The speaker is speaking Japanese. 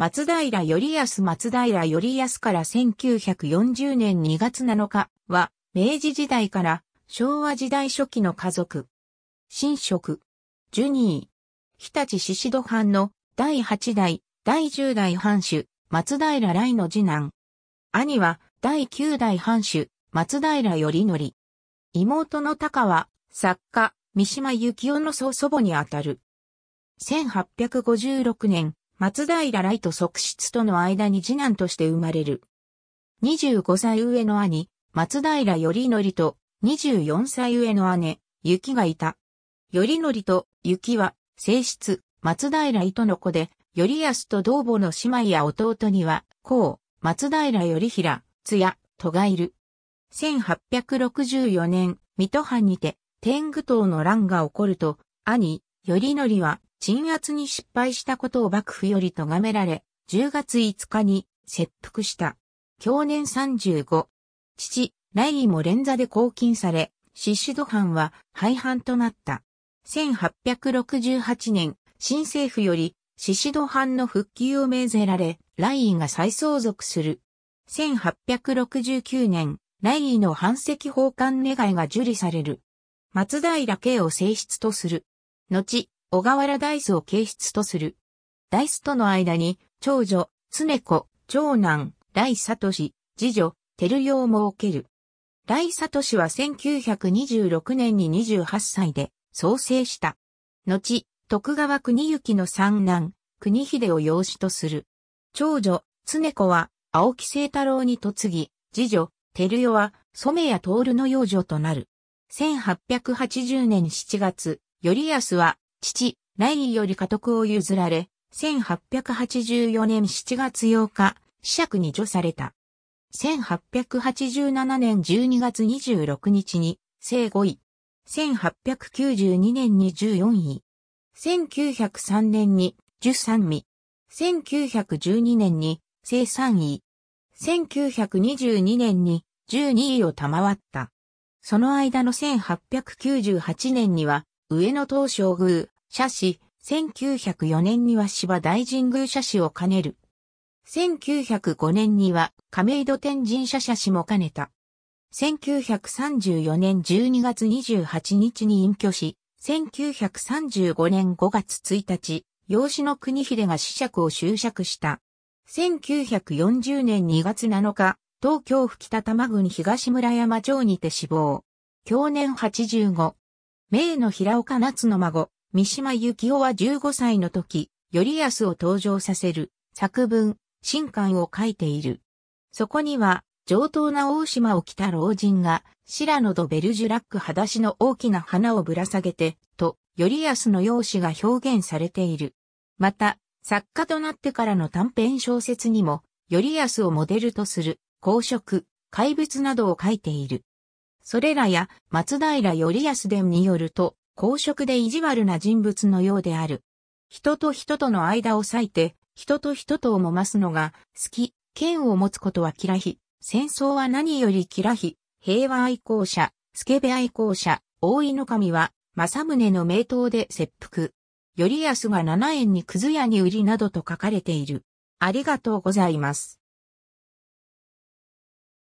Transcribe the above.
松平頼康松平頼康から1940年2月7日は、明治時代から昭和時代初期の家族。新職。ジュニー。日立子戸藩の第8代、第10代藩主、松平来の次男。兄は第9代藩主、松平頼則。妹の高は、作家、三島幸紀夫の祖祖母にあたる。1856年、松平ライト側室との間に次男として生まれる。25歳上の兄、松平頼則と24歳上の姉、雪がいた。頼則と雪は、正室、松平糸の子で、頼康と同母の姉妹や弟には、こう、松平頼平、津屋、戸がいる。1864年、水戸藩にて、天狗党の乱が起こると、兄、頼則は、鎮圧に失敗したことを幕府より咎められ、10月5日に切腹した。去年35。父、来位も連座で拘禁され、シシド藩は廃藩となった。1868年、新政府よりシシド藩の復旧を命ぜられ、ライーが再相続する。1869年、ライーの藩籍奉還願いが受理される。松平慶を正室とする。後、小河原大須を形質とする。大須との間に、長女、常子、長男、来聡、次女、照代を設ける。来聡は1926年に28歳で創生した。後、徳川国行の三男、国秀を養子とする。長女、常子は、青木聖太郎に嫁ぎ、次女、照代は、染谷徹の養女となる。1880年7月、頼康は、父、ライーより家督を譲られ、1884年7月8日、子爵に除された。1887年12月26日に、生5位。1892年に14位。1903年に、13位。1912年に、生3位。1922年に、12位を賜った。その間の1898年には、上野東照宮、社史、1904年には芝大神宮社史を兼ねる。1905年には亀戸天神社社史も兼ねた。1934年12月28日に隠居し、1935年5月1日、養子の国秀が死者を就職した。1940年2月7日、東京吹田玉郡東村山町にて死亡。去年85。名の平岡夏の孫、三島幸夫は15歳の時、頼安を登場させる作文、新刊を書いている。そこには、上等な大島を着た老人が、白野ドベルジュラック裸足の大きな花をぶら下げて、と、頼安の容姿が表現されている。また、作家となってからの短編小説にも、頼安をモデルとする、公職、怪物などを書いている。それらや、松平頼安伝によると、公職で意地悪な人物のようである。人と人との間を割いて、人と人とをもますのが好き、剣を持つことは嫌い、戦争は何より嫌い、平和愛好者、スケベ愛好者、大井の神は、正宗の名刀で切腹。より安が7円にくず屋に売りなどと書かれている。ありがとうございます。